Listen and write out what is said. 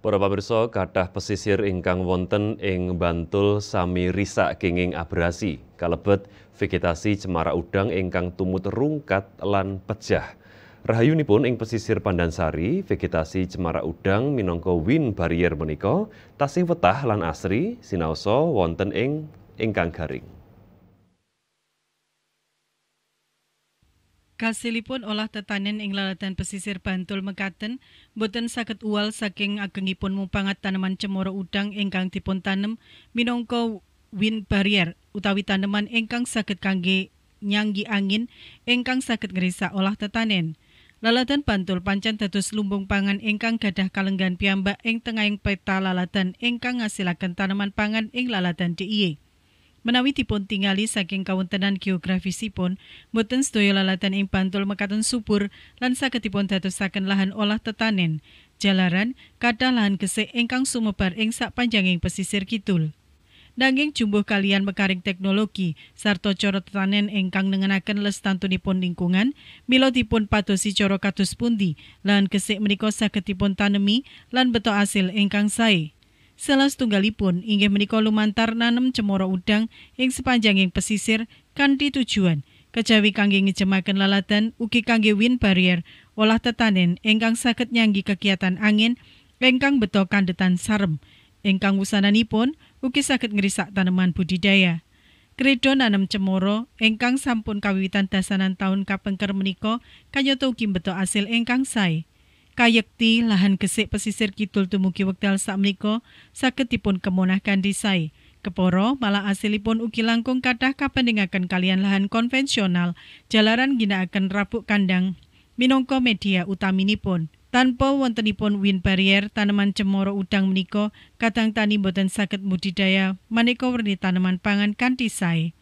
Para pemirsa kathah pesisir ingkang wonten ing Bantul sami risak kenging abrasi kalebet vegetasi cemara udang ingkang tumut rungkat lan pecah. Rahayunipun ing pesisir Pandansari, vegetasi cemara udang minangka win barrier menika tasih wetah lan asri sinaosa wonten ing ingkang garing. Kasilipun olah tetanen ing lalatan pesisir Bantul mekaten boten saged uwal saking agengipun mumpangat tanaman cemoro udang ingkang dipun tanem minangka wind barrier utawi taneman ingkang saged kangge nyanggi angin ingkang saged ngerisak olah tetanen. Lalatan Bantul pancen dados lumbung pangan ingkang gadah kalenggan piyambak ing tengahing peta lalatan ingkang ngasilaken tanaman pangan ing lalatan DIY. Menawi dipun tingali saking kawontenan geografisipun, boten sedaya lalatan ing Bantul mekaten subur lan saged dipun dadosaken lahan olah tetanen. Jalaran kathah lahan gesik ingkang sumebar ing sapanjanging pesisir kidul. Nanging jumbuh kalian mekaring teknologi sarta cara tetanen ingkang nengenaken lestantunipun lingkungan, milo dipun padosi coro katus pundi lahan gesik menikosa saged tanemi lan beto asil engkang sae. Selas tunggalipun, inggih menika lumantar nanem cemoro udang ing sepanjanging pesisir kanthi tujuan kejawi kangge ngejemaken laladan ugi kangge win barrier olah tetanen ingkang saged nyanggi kegiatan angin ingkang beto kandetan sarem ingkang wusananipun ugi saged ngerisak taneman budidaya Kredo nanem cemoro ingkang sampun kawiwitan dasanan taun kapengker menika kanyoto ugi beto asil ingkang sae kayekti lahan gesik pesisir kidul dumugi wekdal sakmenika saged dipun kemonahkan disai. Keporo malah asilipun ugi langkung kathah kapendengaken kalian lahan konvensional jalaran akan rabuk kandang minangka media utaminipun. Tanpa wontenipun win barrier tanaman cemoro udang menika kadang tani boten saged mudidaya maneka werni tanaman pangan kanthi sae.